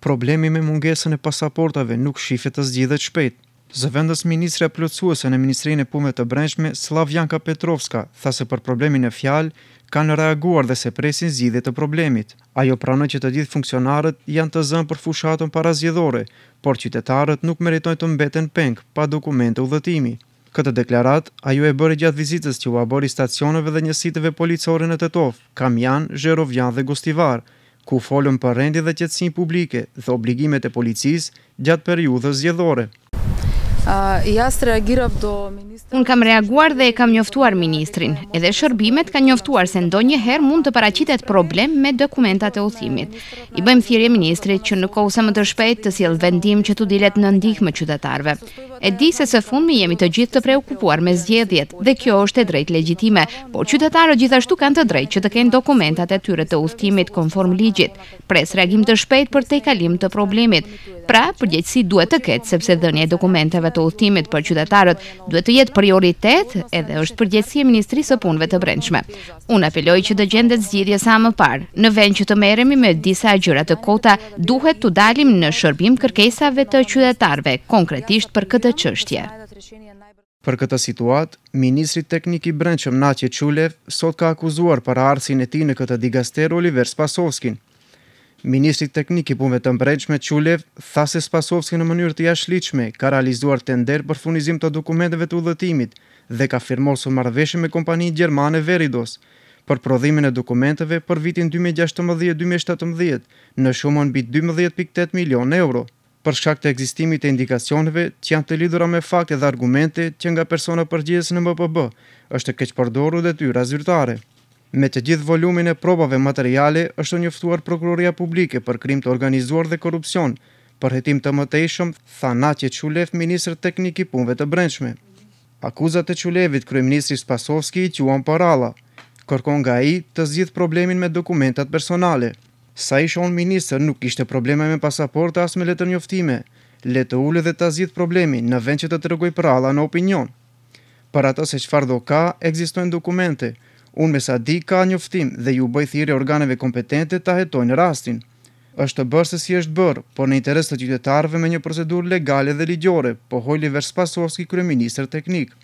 problemi me mungesën e pasaportave nuk shifet të zgjidhet shpejt. Zëvendës Ministre Plotësuese në Ministrinë e Pumet të Brenshme, Slavjanka Petrovska, tha se për problemin e fjalë, kanë reaguar dhe se presin zgjidhje të problemit. Ajo pranë që të gjithë funksionarët janë të zënë për fushatën para zgjidhore, por qytetarët nuk meritojnë të mbeten peng pa dokumente udhëtimi. Këtë deklarat, ajo e bërë gjatë vizitës që u abori stacioneve dhe njësitëve policore në Tetov, Kamjan, Zherovjan dhe Gustivarë, ku folëm për rendi dhe qetësinë publike dhe obligimet e policisë gjatë periudhës zgjedhore Unë kam reaguar dhe e kam njoftuar ministrin, edhe shërbimet ka njoftuar se ndo njëherë mund të paracitet problem me dokumentat e uthimit. I bëjmë thirje ministrit që në kohë se më të shpejt të siel vendim që të dilet në ndihme qytetarve. E di se se fundmi jemi të gjithë të preokupuar me zgjedhjet dhe kjo është e drejt legjitime, por qytetarë gjithashtu kanë të drejt që të kenë dokumentat e tyre të uthimit konform ligjit. Pres reagim të shpejt për te kalim të problemit, pra përgjegjësi duhet të ketë sepse dhënje dokumenteve të udhtimit për qytetarët duhet të jetë prioritet edhe është përgjegjësi e Ministrisë së Punëve të Brendshme. Unë apeloj që të gjendet zgjidhja sa më parë. Në vend që të merremi me disa gjëra të kota, duhet të dalim në shërbim kërkesave të qytetarëve, konkretisht për këtë çështje. Për këtë situat, Ministri Teknik i Brendshëm Natje Çulev sot ka akuzuar për arsin e tij në këtë digaster Oliver Spasovskin, Ministri Teknik i Punëve të Mbrojtshme Qulev tha se Spasovski në mënyrë të jashtëligjshme ka realizuar tender për furnizim të dokumenteve të udhëtimit dhe ka firmosur marrëveshje me kompaninë gjermane Veridos për prodhimin e dokumenteve për vitin 2016-2017 në shumën mbi 12.8 milion euro. Për shkak të ekzistimit të indikacioneve që janë të lidhura me fakte dhe argumente që nga persona përgjegjës në MPB është e keqpërdorur detyra zyrtare. Me të gjithë volumin e probave materiale, është njëftuar Prokuroria Publike për krim të organizuar dhe korupcion, për hetim të mëtejshëm, tha Natje Qulev, Ministrë Teknik i Punve të Brençme. Akuzat të Qulevit, Krye Spasovski i Quan Parala, kërkon nga i të zgjith problemin me dokumentat personale. Sa ishon, shonë nuk ishte probleme me pasaporta as me letër njoftime, të ullë dhe të zgjith problemi në vend që të të rëgoj Parala në opinion. Për ato se qfar do ka, egzistojnë dokumente, Unë me sa di ka njoftim dhe ju bëj thire organeve kompetente të ahetojnë rastin. Êshtë bërë se si është bërë, por në interes të qytetarve me një procedur legale dhe ligjore, po hojli Verspasovski kërëministrë teknik.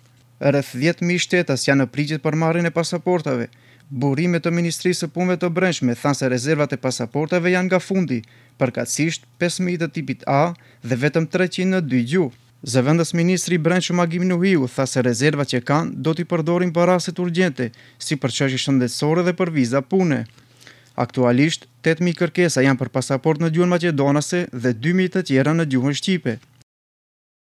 Rëth 10.000 shtetas janë në prigjit për marrin e pasaportave. Burime të Ministrisë së Punve të Brenshme thanë se rezervat e pasaportave janë nga fundi, përkatsisht 5.000 të tipit A dhe vetëm 300 në dy gjuhë. Zëvendës Ministri Brençë Magim Nuhiu tha se rezerva që kanë do t'i përdorin për raset urgjente, si për që që shëndesore dhe për viza pune. Aktualisht, 8.000 kërkesa janë për pasaport në gjuhën Macedonase dhe 2.000 të tjera në gjuhën Shqipe.